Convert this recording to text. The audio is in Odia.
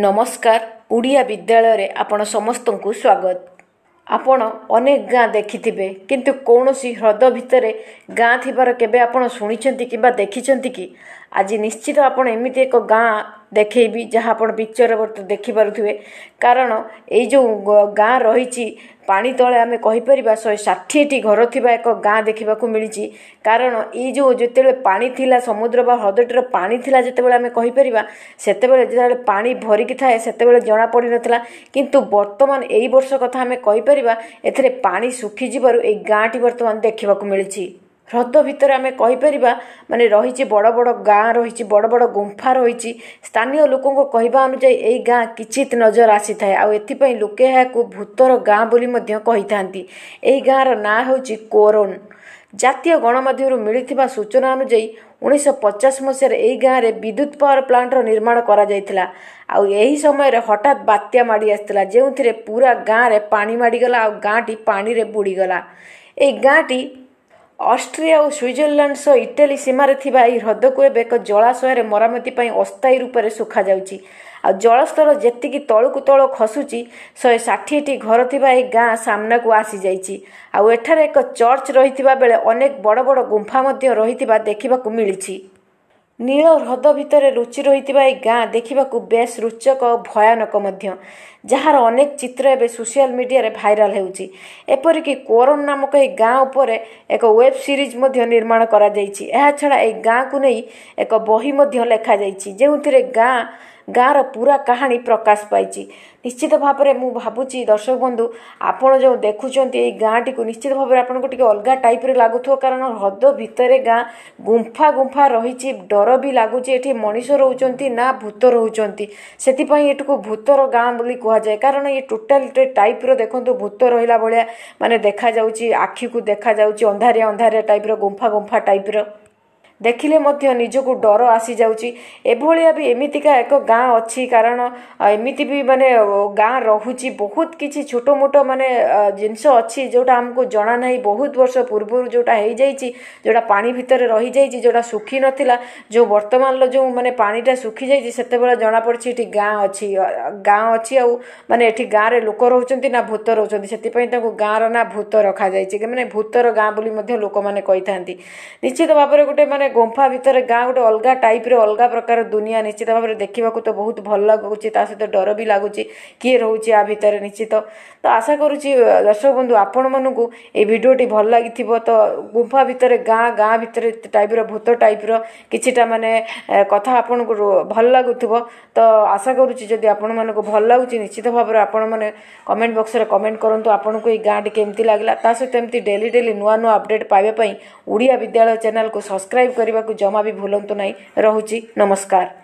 ନମସ୍କାର ଓଡ଼ିଆ ବିଦ୍ୟାଳୟରେ ଆପଣ ସମସ୍ତଙ୍କୁ ସ୍ୱାଗତ ଆପଣ ଅନେକ ଗାଁ ଦେଖିଥିବେ କିନ୍ତୁ କୌଣସି ହ୍ରଦ ଭିତରେ ଗାଁ ଥିବାର କେବେ ଆପଣ ଶୁଣିଛନ୍ତି କିମ୍ବା ଦେଖିଛନ୍ତି କି ଆଜି ନିଶ୍ଚିତ ଆପଣ ଏମିତି ଏକ ଗାଁ ଦେଖେଇବି ଯାହା ଆପଣ ପିକ୍ଚରରେ ବର୍ତ୍ତମାନ ଦେଖିପାରୁଥିବେ କାରଣ ଏଇ ଯେଉଁ ଗାଁ ରହିଛି ପାଣି ତଳେ ଆମେ କହିପାରିବା ଶହେ ଷାଠିଏଟି ଘର ଥିବା ଏକ ଗାଁ ଦେଖିବାକୁ ମିଳିଛି କାରଣ ଏଇ ଯେଉଁ ଯେତେବେଳେ ପାଣି ଥିଲା ସମୁଦ୍ର ବା ହ୍ରଦଟିର ପାଣି ଥିଲା ଯେତେବେଳେ ଆମେ କହିପାରିବା ସେତେବେଳେ ଯେତେବେଳେ ପାଣି ଭରିକି ଥାଏ ସେତେବେଳେ ଜଣାପଡ଼ିନଥିଲା କିନ୍ତୁ ବର୍ତ୍ତମାନ ଏଇ ବର୍ଷ କଥା ଆମେ କହିପାରିବା ଏଥିରେ ପାଣି ଶୁଖିଯିବାରୁ ଏଇ ଗାଁଟି ବର୍ତ୍ତମାନ ଦେଖିବାକୁ ମିଳିଛି ହ୍ରଦ ଭିତରେ ଆମେ କହିପାରିବା ମାନେ ରହିଛି ବଡ଼ ବଡ଼ ଗାଁ ରହିଛି ବଡ଼ ବଡ଼ ଗୁମ୍ଫା ରହିଛି ସ୍ଥାନୀୟ ଲୋକଙ୍କ କହିବା ଅନୁଯାୟୀ ଏହି ଗାଁ କିଛି ନଜର ଆସିଥାଏ ଆଉ ଏଥିପାଇଁ ଲୋକେ ଏହାକୁ ଭୂତର ଗାଁ ବୋଲି ମଧ୍ୟ କହିଥାନ୍ତି ଏହି ଗାଁର ନାଁ ହେଉଛି କୋରୋନ ଜାତୀୟ ଗଣମାଧ୍ୟମରୁ ମିଳିଥିବା ସୂଚନା ଅନୁଯାୟୀ ଉଣେଇଶହ ପଚାଶ ମସିହାରେ ଏହି ଗାଁରେ ବିଦ୍ୟୁତ ପାୱାର ପ୍ଲାଣ୍ଟର ନିର୍ମାଣ କରାଯାଇଥିଲା ଆଉ ଏହି ସମୟରେ ହଠାତ୍ ବାତ୍ୟା ମାଡ଼ି ଆସିଥିଲା ଯେଉଁଥିରେ ପୁରା ଗାଁରେ ପାଣି ମାଡ଼ିଗଲା ଆଉ ଗାଁଟି ପାଣିରେ ବୁଡ଼ିଗଲା ଏହି ଗାଁଟି ଅଷ୍ଟ୍ରିଆ ଓ ସୁଇଜରଲ୍ୟାଣ୍ଡ ସହ ଇଟାଲୀ ସୀମାରେ ଥିବା ଏହି ହ୍ରଦକୁ ଏବେ ଏକ ଜଳାଶୟରେ ମରାମତି ପାଇଁ ଅସ୍ଥାୟୀ ରୂପରେ ଶୁଖାଯାଉଛି ଆଉ ଜଳସ୍ତର ଯେତିକି ତଳକୁ ତଳ ଖସୁଛି ଶହେ ଷାଠିଏଟି ଘର ଥିବା ଏହି ଗାଁ ସାମ୍ନାକୁ ଆସିଯାଇଛି ଆଉ ଏଠାରେ ଏକ ଚର୍ଚ୍ଚ ରହିଥିବା ବେଳେ ଅନେକ ବଡ଼ ବଡ଼ ଗୁମ୍ଫା ମଧ୍ୟ ରହିଥିବା ଦେଖିବାକୁ ମିଳିଛି ନୀଳ ହ୍ରଦ ଭିତରେ ରୁଚି ରହିଥିବା ଏହି ଗାଁ ଦେଖିବାକୁ ବେଶ୍ ରୋଚକ ଓ ଭୟାନକ ମଧ୍ୟ ଯାହାର ଅନେକ ଚିତ୍ର ଏବେ ସୋସିଆଲ ମିଡ଼ିଆରେ ଭାଇରାଲ ହେଉଛି ଏପରିକି କୋରମ ନାମକ ଏହି ଗାଁ ଉପରେ ଏକ ୱେବ୍ ସିରିଜ୍ ମଧ୍ୟ ନିର୍ମାଣ କରାଯାଇଛି ଏହାଛଡ଼ା ଏହି ଗାଁକୁ ନେଇ ଏକ ବହି ମଧ୍ୟ ଲେଖାଯାଇଛି ଯେଉଁଥିରେ ଗାଁ ଗାଁର ପୁରା କାହାଣୀ ପ୍ରକାଶ ପାଇଛି ନିଶ୍ଚିତ ଭାବରେ ମୁଁ ଭାବୁଛି ଦର୍ଶକ ବନ୍ଧୁ ଆପଣ ଯେଉଁ ଦେଖୁଛନ୍ତି ଏଇ ଗାଁଟିକୁ ନିଶ୍ଚିତ ଭାବରେ ଆପଣଙ୍କୁ ଟିକେ ଅଲଗା ଟାଇପ୍ରେ ଲାଗୁଥିବ କାରଣ ହ୍ରଦ ଭିତରେ ଗାଁ ଗୁମ୍ଫା ଗୁମ୍ଫା ରହିଛି ଡର ବି ଲାଗୁଛି ଏଠି ମଣିଷ ରହୁଛନ୍ତି ନା ଭୂତ ରହୁଛନ୍ତି ସେଥିପାଇଁ ଏଠିକୁ ଭୂତର ଗାଁ ବୋଲି କୁହାଯାଏ କାରଣ ଇଏ ଟୋଟାଲ ଟାଇପ୍ର ଦେଖନ୍ତୁ ଭୂତ ରହିଲା ଭଳିଆ ମାନେ ଦେଖାଯାଉଛି ଆଖିକୁ ଦେଖାଯାଉଛି ଅନ୍ଧାରିଆ ଅନ୍ଧାରିଆ ଟାଇପ୍ର ଗୁମ୍ଫା ଗୁମ୍ଫା ଟାଇପ୍ର ଦେଖିଲେ ମଧ୍ୟ ନିଜକୁ ଡର ଆସିଯାଉଛି ଏଭଳିଆ ବି ଏମିତିକା ଏକ ଗାଁ ଅଛି କାରଣ ଏମିତି ବି ମାନେ ଗାଁ ରହୁଛି ବହୁତ କିଛି ଛୋଟମୋଟ ମାନେ ଜିନିଷ ଅଛି ଯେଉଁଟା ଆମକୁ ଜଣା ନାହିଁ ବହୁତ ବର୍ଷ ପୂର୍ବରୁ ଯେଉଁଟା ହେଇଯାଇଛି ଯେଉଁଟା ପାଣି ଭିତରେ ରହିଯାଇଛି ଯେଉଁଟା ଶୁଖି ନଥିଲା ଯେଉଁ ବର୍ତ୍ତମାନର ଯେଉଁ ମାନେ ପାଣିଟା ଶୁଖିଯାଇଛି ସେତେବେଳେ ଜଣାପଡ଼ିଛି ଏଠି ଗାଁ ଅଛି ଗାଁ ଅଛି ଆଉ ମାନେ ଏଠି ଗାଁରେ ଲୋକ ରହୁଛନ୍ତି ନା ଭୂତ ରହୁଛନ୍ତି ସେଥିପାଇଁ ତାଙ୍କୁ ଗାଁର ନା ଭୂତ ରଖାଯାଇଛି ମାନେ ଭୂତର ଗାଁ ବୋଲି ମଧ୍ୟ ଲୋକମାନେ କହିଥାନ୍ତି ନିଶ୍ଚିତ ଭାବରେ ଗୋଟେ ମାନେ ଗୁମ୍ଫା ଭିତରେ ଗାଁ ଗୋଟେ ଅଲଗା ଟାଇପ୍ର ଅଲଗା ପ୍ରକାର ଦୁନିଆ ନିଶ୍ଚିତ ଭାବରେ ଦେଖିବାକୁ ତ ବହୁତ ଭଲ ଲାଗୁଛି ତା ସହିତ ଡର ବି ଲାଗୁଛି କିଏ ରହୁଛି ଆ ଭିତରେ ନିଶ୍ଚିତ ତ ଆଶା କରୁଛି ଦର୍ଶକ ବନ୍ଧୁ ଆପଣମାନଙ୍କୁ ଏଇ ଭିଡ଼ିଓଟି ଭଲ ଲାଗିଥିବ ତ ଗୁମ୍ଫା ଭିତରେ ଗାଁ ଗାଁ ଭିତରେ ଟାଇପ୍ର ଭୂତ ଟାଇପ୍ର କିଛିଟା ମାନେ କଥା ଆପଣଙ୍କୁ ଭଲ ଲାଗୁଥିବ ତ ଆଶା କରୁଛି ଯଦି ଆପଣମାନଙ୍କୁ ଭଲ ଲାଗୁଛି ନିଶ୍ଚିତ ଭାବରେ ଆପଣମାନେ କମେଣ୍ଟ ବକ୍ସରେ କମେଣ୍ଟ କରନ୍ତୁ ଆପଣଙ୍କୁ ଏଇ ଗାଁଟି କେମିତି ଲାଗିଲା ତା ସହିତ ଏମିତି ଡେଲି ଡେଲି ନୂଆ ନୂଆ ଅପଡ଼େଟ୍ ପାଇବା ପାଇଁ ଓଡ଼ିଆ ବିଦ୍ୟାଳୟ ଚ୍ୟାନେଲ୍କୁ ସବସ୍କ୍ରାଇବ୍ କରି କରିବାକୁ ଜମା ବି ଭୁଲନ୍ତୁ ନାହିଁ ରହୁଛି ନମସ୍କାର